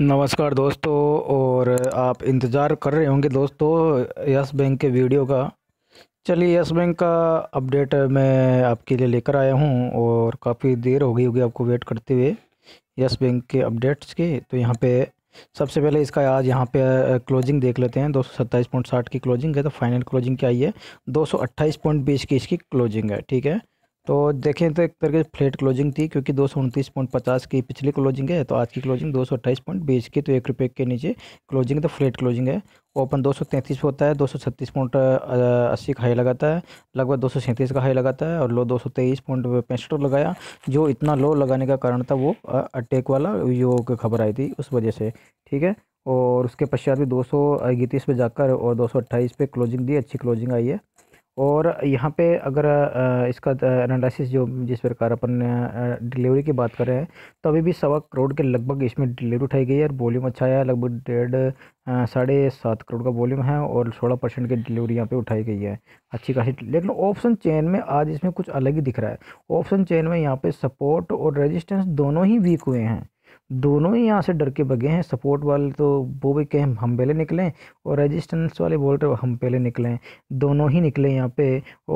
नमस्कार दोस्तों और आप इंतज़ार कर रहे होंगे दोस्तों यस बैंक के वीडियो का चलिए यस बैंक का अपडेट मैं आपके लिए लेकर आया हूं और काफ़ी देर हो गई होगी आपको वेट करते हुए यस बैंक के अपडेट्स के तो यहां पे सबसे पहले इसका आज यहाँ पे क्लोजिंग देख लेते हैं दो की क्लोजिंग है तो फाइनल क्लोजिंग क्या आई है दो की इसकी क्लोजिंग है ठीक है तो देखें तो एक तरह की फ्लैट क्लोजिंग थी क्योंकि दो सौ उनतीस पॉइंट पचास की पिछली क्लोजिंग है तो आज की क्लोजिंग दो सौ अट्ठाईस पॉइंट बीस की तो एक रुपये के नीचे क्लोजिंग तो फ्लैट क्लोजिंग है ओपन दो सौ तैंतीस होता है दो सौ छत्तीस पॉइंट अस्सी का हाई लगाता है लगभग दो सौ सैंतीस का हाई लगाता है और लो दो सौ तेईस पॉइंट पैंसठ लगाया जो इतना लो लगाने का कारण था वो अटैक वाला यो खबर आई थी उस वजह से ठीक है और उसके पश्चात भी दो सौ पर जाकर और दो सौ अट्ठाईस पे क्लोजिंग दी अच्छी क्लोजिंग आई है और यहाँ पे अगर इसका एनालिसिस जो जिस प्रकार अपन डिलीवरी की बात कर रहे हैं तो अभी भी सवा करोड़ के लगभग इसमें डिलीवरी उठाई गई है और वॉल्यूम अच्छा है लगभग डेढ़ साढ़े सात करोड़ का वॉल्यूम है और सोलह परसेंट की डिलीवरी यहाँ पे उठाई गई है अच्छी खासी लेकिन ऑप्शन चेन में आज इसमें कुछ अलग ही दिख रहा है ऑप्शन चेन में यहाँ पर सपोर्ट और रजिस्टेंस दोनों ही वीक हुए हैं दोनों ही यहाँ से डर के बगे हैं सपोर्ट वाले तो वो भी कहें हम पहले निकलें और रेजिस्टेंस वाले बोल रहे हम पहले निकलें दोनों ही निकले यहाँ पे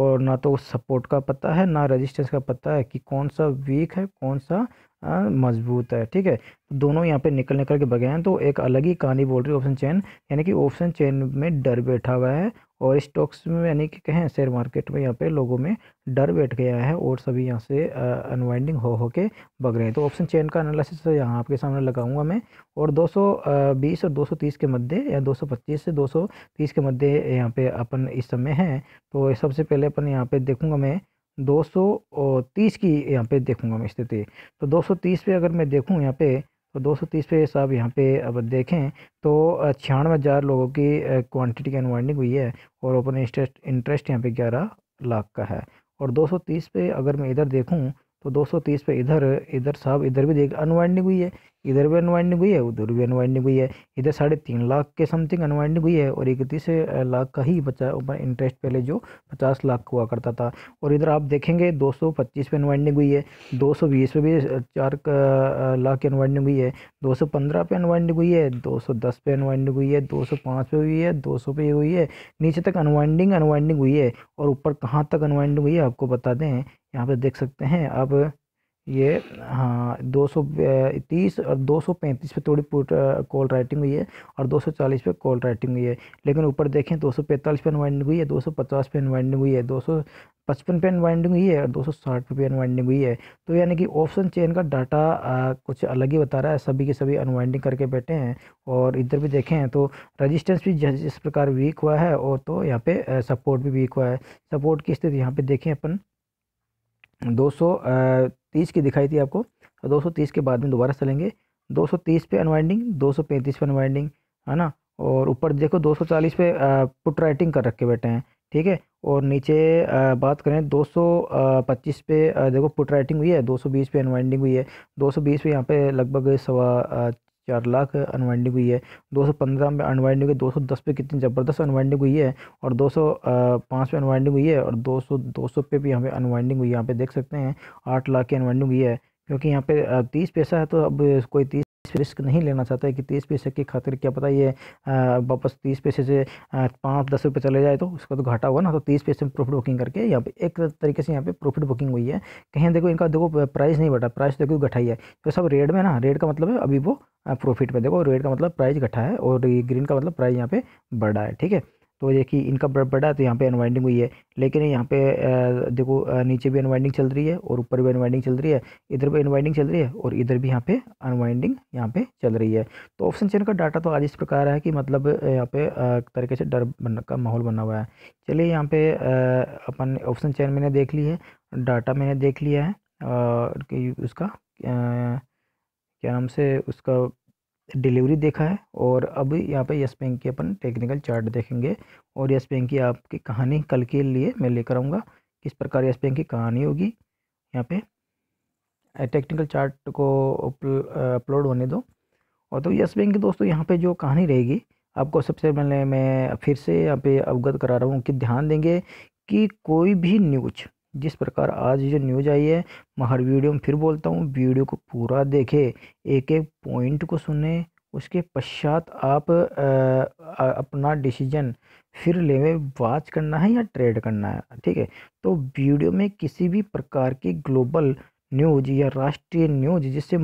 और ना तो सपोर्ट का पता है ना रेजिस्टेंस का पता है कि कौन सा वीक है कौन सा हाँ, मजबूत है ठीक है तो दोनों यहाँ पे निकल निकल के बगे हैं तो एक अलग ही कहानी बोल रही है ऑप्शन चेन यानी कि ऑप्शन चेन में डर बैठा हुआ है और स्टॉक्स में यानी कि कहें शेयर मार्केट में यहाँ पे लोगों में डर बैठ गया है और सभी यहाँ से अनवाइंडिंग हो हो के बग रहे हैं तो ऑप्शन चेन का एनालिसिस यहाँ आपके सामने लगाऊंगा मैं और 220 और 230 के मध्य या 225 से 230 के मध्य यहाँ पे अपन इस समय हैं तो सबसे पहले अपन यहाँ पे देखूंगा मैं 230 की यहाँ पे देखूँगा मैं स्थिति तो 230 पे अगर मैं देखूँ यहाँ पे तो 230 पे साहब यहाँ पे अब देखें तो छियानवे हज़ार लोगों की क्वांटिटी की अनवाइंडिंग हुई है और ओपन इंटरेस्ट इंटरेस्ट यहाँ पे ग्यारह लाख का है और 230 पे अगर मैं इधर देखूँ तो 230 पे इधर इधर साहब इधर भी देख अनवाइंडिंग हुई है इधर भी अनवाइंडिंग हुई है उधर भी अनवाइंडिंग हुई है इधर साढ़े तीन लाख के समथिंग अनवाइंडिंग हुई है और इकतीस लाख का ही बचा इंटरेस्ट पहले जो पचास लाख हुआ करता था और इधर आप देखेंगे दो सौ पच्चीस पे अनवाइंडिंग हुई है दो सौ बीस पे भी चार लाख की अनवाइंडिंग हुई है दो सौ पंद्रह पे अनवाइंडिंग हुई है दो सौ दस पे अनवाइंडिंग हुई है दो सौ पाँच पे हुई है दो सौ पे हुई है नीचे तक अनवाइंडिंग अनवाइंडिंग हुई है और ऊपर कहाँ तक अनवाइंडिंग हुई है आपको बता दें यहाँ पे देख सकते हैं अब ये हाँ दो सौ तीस और दो सौ पैंतीस पे थोड़ी पुट कॉल राइटिंग हुई है और दो सौ चालीस पे कॉल राइटिंग हुई है लेकिन ऊपर देखें दो सौ पैंतालीस पे इन्वाइंडिंग हुई है दो सौ पचास पे अनवाइंडिंग हुई है दो सौ पचपन पे अनवाइंडिंग हुई है और दो सौ साठ पे इन्वाइंडिंग हुई है तो यानी कि ऑप्शन चेन का डाटा आ, कुछ अलग ही बता रहा है सभी के सभी अनवाइंडिंग करके बैठे हैं और इधर भी देखें तो रजिस्टेंस भी जिस प्रकार वीक हुआ है और तो यहाँ पे सपोर्ट भी वीक हुआ है सपोर्ट की स्थिति यहाँ पे देखें अपन 230 की दिखाई थी आपको तो 230 के बाद में दोबारा चलेंगे 230 पे अनवाइंडिंग 235 पे अनवाइंडिंग है ना और ऊपर देखो 240 पे पुट राइटिंग कर रखे बैठे हैं ठीक है और नीचे बात करें 225 पे देखो पुट राइटिंग हुई है 220 पे अनवाइंडिंग हुई है 220 पे यहाँ पे लगभग सवा चार लाख अनवाइंडिंग हुई है दो सौ पंद्रह में अनवाइंडिंग हुई दो सौ दस पे कितनी ज़बरदस्त अनवाइंडिंग हुई है और दो सौ पाँच पे अनवाइंडिंग हुई है और दो सौ दो सौ पे भी यहाँ पे अनवाइंडिंग हुई है यहाँ पे देख सकते हैं आठ लाख की अनवाइंडिंग हुई है क्योंकि यहाँ पे तीस पैसा है तो अब कोई तीस रिस्क नहीं लेना चाहता है कि तीस पैसे की खातिर क्या पता ये वापस तीस पैसे से पाँच दस रुपये चले जाए तो उसका तो घाटा हुआ ना तो तीस पैसे में प्रॉफिट बुकिंग करके यहाँ पे एक तरीके से यहाँ पे प्रॉफिट बुकिंग हुई है कहीं देखो इनका देखो प्राइस नहीं बढ़ा प्राइस देखो घटाई है तो सब रेड में ना रेड का मतलब है अभी वो प्रॉफिट में देखो रेड का मतलब प्राइस घटा है और ग्रीन का मतलब प्राइस यहाँ पे बढ़ा है ठीक है तो देखिए इनका बड़ा है तो यहाँ पे अनवाइंडिंग हुई है लेकिन यहाँ पे देखो नीचे भी अनवाइंडिंग चल रही है और ऊपर भी अनवाइंडिंग चल रही है इधर भी अनवाइंडिंग चल रही है और इधर भी यहाँ पे अनवाइंडिंग यहाँ पे चल रही है तो ऑप्शन चेन का डाटा तो आज इस प्रकार है कि मतलब यहाँ पे तरीके से डर का माहौल बना हुआ है चलिए यहाँ पे अपन ऑप्शन चेन मैंने देख ली है डाटा मैंने देख लिया है उसका क्या नाम से उसका डिलीवरी देखा है और अब यहाँ पे यस बैंक की अपन टेक्निकल चार्ट देखेंगे और यस बैंक की आपकी कहानी कल के लिए मैं लेकर आऊँगा किस प्रकार यस बैंक की कहानी होगी यहाँ पे टेक्निकल चार्ट को अपलोड होने दो और तो यस बैंक की दोस्तों यहाँ पे जो कहानी रहेगी आपको सबसे पहले मैं फिर से यहाँ पे अवगत करा रहा हूँ कि ध्यान देंगे कि कोई भी न्यूज जिस प्रकार आज जो न्यूज आई है मैं हर वीडियो में फिर बोलता हूँ वीडियो को पूरा देखें एक एक पॉइंट को सुने उसके पश्चात आप आ, आ, अपना डिसीजन फिर लेवे वाच करना है या ट्रेड करना है ठीक है तो वीडियो में किसी भी प्रकार की ग्लोबल न्यूज या राष्ट्रीय न्यूज जिससे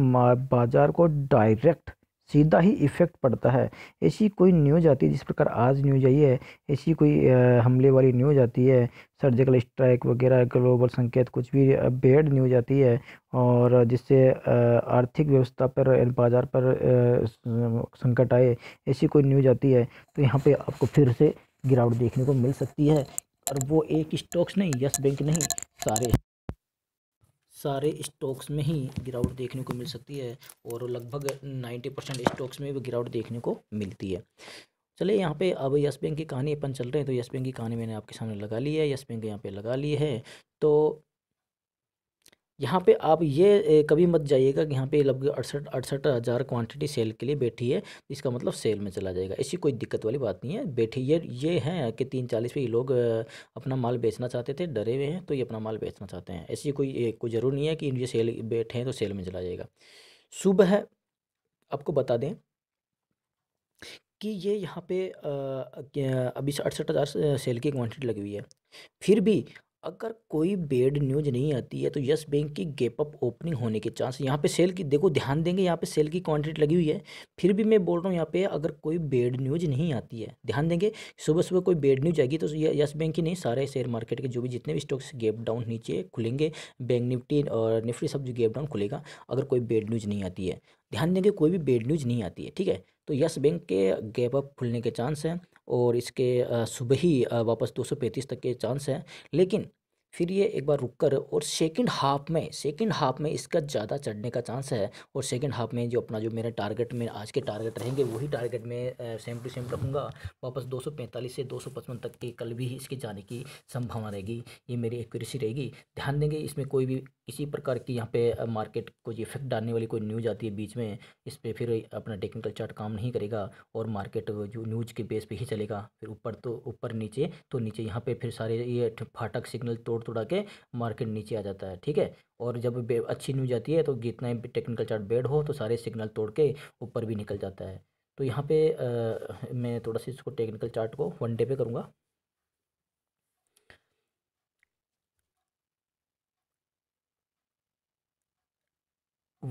बाजार को डायरेक्ट सीधा ही इफ़ेक्ट पड़ता है ऐसी कोई न्यूज़ आती है जिस प्रकार आज न्यूज आई है ऐसी कोई हमले वाली न्यूज़ आती है सर्जिकल स्ट्राइक वगैरह ग्लोबल संकेत कुछ भी बेड न्यूज आती है और जिससे आर्थिक व्यवस्था पर बाज़ार पर संकट आए ऐसी कोई न्यूज आती है तो यहाँ पर आपको फिर से गिरावट देखने को मिल सकती है और वो एक स्टॉक्स नहीं यस बैंक नहीं सारे सारे स्टॉक्स में ही गिरावट देखने को मिल सकती है और लगभग नाइन्टी परसेंट स्टॉक्स में भी गिरावट देखने को मिलती है चलिए यहाँ पे अब यस बैंक की कहानी अपन चल रहे हैं तो यस बैंक की कहानी मैंने आपके सामने लगा ली है यस बैंक यहाँ पे लगा ली है तो यहाँ पे आप ये कभी मत जाइएगा कि यहाँ पे लगभग अड़सठ अड़सठ हज़ार क्वान्टिटी सेल के लिए बैठी है इसका मतलब सेल में चला जाएगा ऐसी कोई दिक्कत वाली बात नहीं है बैठी ये ये हैं कि तीन चालीस पे ये लोग अपना माल बेचना चाहते थे डरे हुए हैं तो ये अपना माल बेचना चाहते हैं ऐसी कोई कोई ज़रूर नहीं है कि ये सेल बैठे हैं तो सेल में चला जाएगा सुबह है आपको बता दें कि ये यहाँ पे अभी अड़सठ हज़ार सेल की क्वांटिटी लगी हुई है फिर भी अगर कोई बेड न्यूज नहीं आती है तो यस बैंक की गैप अप ओपनिंग होने के चांस यहाँ पे सेल की देखो ध्यान देंगे यहाँ पे सेल की क्वांटिटी लगी हुई है फिर भी मैं बोल रहा हूँ यहाँ पे अगर कोई बेड न्यूज नहीं आती है ध्यान देंगे सुबह सुबह कोई बेड न्यूज आएगी तो यस बैंक की नहीं सारे शेयर मार्केट के जो भी जितने भी स्टॉक्स गैप डाउन नीचे खुलेंगे बैंक निफ्टी और निफ्टी सब जो गैप डाउन खुलेगा अगर कोई बेड न्यूज नहीं आती है ध्यान देंगे कोई भी बेड न्यूज नहीं आती है ठीक है तो यस बैंक के गैप अप खुलने के चांस हैं और इसके सुबह ही वापस 235 तक के चांस हैं लेकिन फिर ये एक बार रुक कर और सेकेंड हाफ में सेकेंड हाफ में इसका ज़्यादा चढ़ने का चांस है और सेकेंड हाफ में जो अपना जो मेरा टारगेट में आज के टारगेट रहेंगे वही टारगेट में सेम टू सेम रखूँगा वापस 245 से 255 तक के कल भी इसके जाने की संभावना रहेगी ये मेरी एक्यूरेसी रहेगी ध्यान देंगे इसमें कोई भी किसी प्रकार की यहाँ पे मार्केट को इफेक्ट डालने वाली कोई न्यूज़ आती है बीच में इस पर फिर अपना टेक्निकल चार्ट काम नहीं करेगा और मार्केट जो न्यूज़ के बेस पर ही चलेगा फिर ऊपर तो ऊपर नीचे तो नीचे यहाँ पर फिर सारे ये फाटक सिग्नल तोड़ थोड़ा के मार्केट नीचे आ जाता है ठीक है और जब अच्छी न्यूज आती है तो जितना ही टेक्निकल चार्ट बेड हो तो सारे सिग्नल तोड़ के ऊपर भी निकल जाता है तो यहाँ पे आ, मैं थोड़ा सा इसको टेक्निकल चार्ट को वन डे पे करूँगा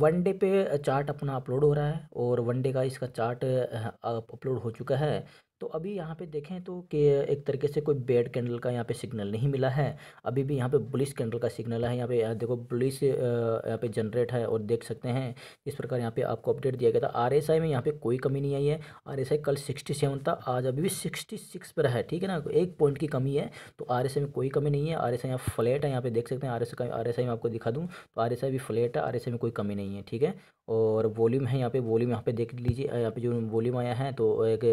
वन डे पे चार्ट अपना अपलोड हो रहा है और वन डे का इसका चार्ट अपलोड हो चुका है तो अभी यहाँ पे देखें तो कि एक तरीके से कोई बेड कैंडल का यहाँ पे सिग्नल नहीं मिला है अभी भी यहाँ पे बुलिस कैंडल का सिग्नल है यहाँ पे देखो बुलिस यहाँ पे जनरेट है और देख सकते हैं इस प्रकार यहाँ पे आपको अपडेट दिया गया था आरएसआई में यहाँ पे कोई कमी नहीं आई है आरएसआई कल सिक्सटी सेवन था आज अभी भी सिक्सटी सिक्स पर है ठीक है ना एक पॉइंट की कमी है तो आर में कोई कमी नहीं है आर एस यहाँ फ्लैट है यहाँ पे देख सकते हैं आर एस आई आर में आपको दिखा दूँ तो आर भी फ्लैट है आर में कोई कमी नहीं है ठीक है और वॉल्यूम है यहाँ पे वॉल्यूम यहाँ पे देख लीजिए यहाँ पे जो वॉल्यूम आया है तो एक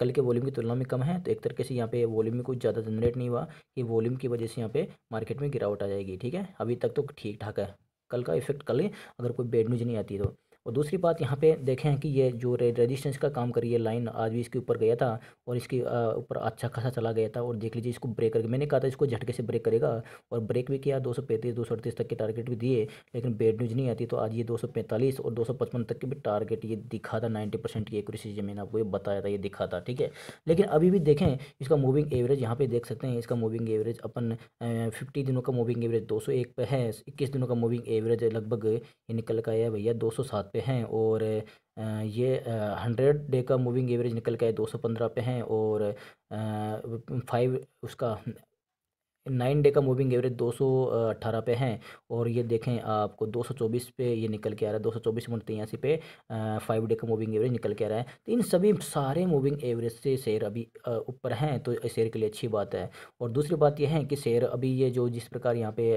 कल के वॉल्यूम की तुलना में कम है तो एक तरीके से यहाँ पे वॉल्यूम में कुछ ज़्यादा जनरेट नहीं हुआ कि वॉल्यूम की वजह से यहाँ पे मार्केट में गिरावट आ जाएगी ठीक है अभी तक तो ठीक ठाक है कल का इफेक्ट कल अगर कोई बेड न्यूज नहीं आती तो और दूसरी बात यहाँ पे देखें कि ये जो रेजिस्टेंस का काम करी है लाइन आज भी इसके ऊपर गया था और इसके ऊपर अच्छा खासा चला गया था और देख लीजिए इसको ब्रेक करके मैंने कहा था इसको झटके से ब्रेक करेगा और ब्रेक भी किया दो सौ पैंतीस दो सौ अड़तीस तक के टारगेट भी दिए लेकिन बेड न्यूज़ नहीं आती तो आज ये दो सौ पैंतालीस और दो सौ पचपन तक के भी टारगेट ये दिखा था नाइन्टी परसेंट की एक्यूरेसी जो मैंने आपको ये बताया था ये दिखा था ठीक है लेकिन अभी भी देखें इसका मूविंग एवरेज यहाँ पर देख सकते हैं इसका मूविंग एवरेज अपन फिफ्टी दिनों का मूविंग एवरेज दो सौ एक पे है इक्कीस दिनों का मूविंग एवरेज लगभग ये निकल का है भैया दो सौ सात पे पे हैं और ये हंड्रेड डे का मूविंग एवरेज निकल के आए दो सौ पंद्रह पे हैं और फाइव उसका नाइन डे का मूविंग एवरेज 218 पे हैं और ये देखें आपको 224 पे ये निकल के आ रहा है दो सौ चौबीस पे फाइव डे का मूविंग एवरेज निकल के आ रहा है तो इन सभी सारे मूविंग एवरेज से शेयर अभी ऊपर हैं तो शेयर के लिए अच्छी बात है और दूसरी बात यह है कि शेयर अभी ये जो जिस प्रकार यहाँ पे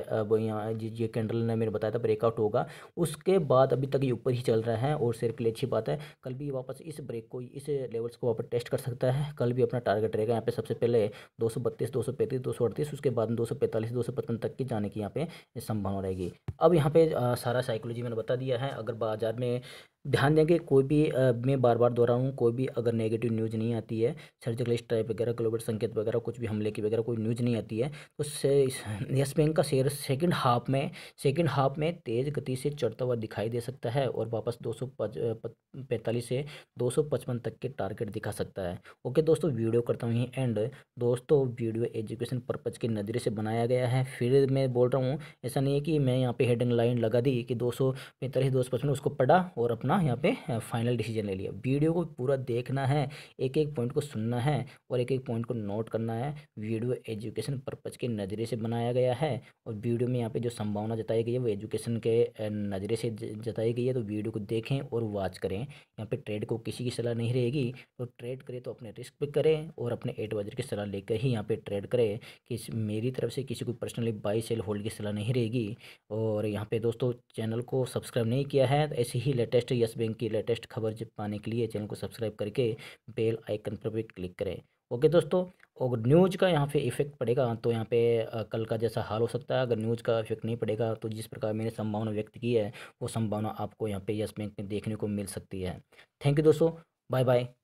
यहाँ ये कैंडल ने मैंने बताया था ब्रेकआउट होगा उसके बाद अभी तक ये ऊपर ही चल रहा है और शेयर के लिए अच्छी बात है कल भी वापस इस ब्रेक को इस लेवल्स को वापस टेस्ट कर सकता है कल भी अपना टारगेट रहेगा यहाँ पे सबसे पहले दो सौ बत्तीस दो सौ पैंतीस दो सौ अड़तीस उसके बाद बाद दो सौ पैंतालीस दो सौ पचपन तक की जाने की यहाँ पे संभावना रहेगी अब यहाँ पे सारा साइकोलॉजी मैंने बता दिया है अगर बाजार में ध्यान देंगे कोई भी आ, मैं बार बार दोहराऊँ कोई भी अगर नेगेटिव न्यूज़ नहीं आती है सर्जिकल स्ट्राइक वगैरह ग्लोबल संकेत वगैरह कुछ भी हमले की वगैरह कोई न्यूज़ नहीं आती है तो यस बैंक का शेयर सेकेंड हाफ में सेकेंड हाफ में तेज़ गति से चढ़ता हुआ दिखाई दे सकता है और वापस दो सौ पैंतालीस से दो सौ पचपन तक के टारगेट दिखा सकता है ओके दोस्तों वीडियो करता हूँ यहीं एंड दोस्तों वीडियो एजुकेशन पर्पज़ के नज़रे से बनाया गया है फिर मैं बोल रहा हूँ ऐसा नहीं है कि मैं यहाँ पे हेडिंग लाइन लगा दी कि दो सौ पैंतालीस दो सौ पचपन उसको पढ़ा और अपना अपना यहाँ पे फाइनल डिसीजन ले लिया वीडियो को पूरा देखना है एक एक पॉइंट को सुनना है और एक एक पॉइंट को नोट करना है वीडियो एजुकेशन पर्पज़ के नज़रिए से बनाया गया है और वीडियो में यहाँ पे जो संभावना जताई गई है वो एजुकेशन के नज़रिए से जताई गई है तो वीडियो को देखें और वॉच करें यहाँ पर ट्रेड को किसी की सलाह नहीं रहेगी तो ट्रेड करें तो अपने रिस्क पर करें और अपने एडवाइजर की सलाह लेकर ही यहाँ पर ट्रेड करें कि मेरी तरफ से किसी को पर्सनली बाई सेल होल्ड की सलाह नहीं रहेगी और यहाँ पे दोस्तों चैनल को सब्सक्राइब नहीं किया है तो ऐसे ही लेटेस्ट यस बैंक की लेटेस्ट खबर पाने के लिए चैनल को सब्सक्राइब करके बेल आइकन पर भी क्लिक करें ओके दोस्तों और न्यूज़ का यहाँ पे इफेक्ट पड़ेगा तो यहाँ पे कल का जैसा हाल हो सकता है अगर न्यूज़ का इफेक्ट नहीं पड़ेगा तो जिस प्रकार मैंने संभावना व्यक्त की है वो संभावना आपको यहाँ पे यस बैंक में देखने को मिल सकती है थैंक यू दोस्तों बाय बाय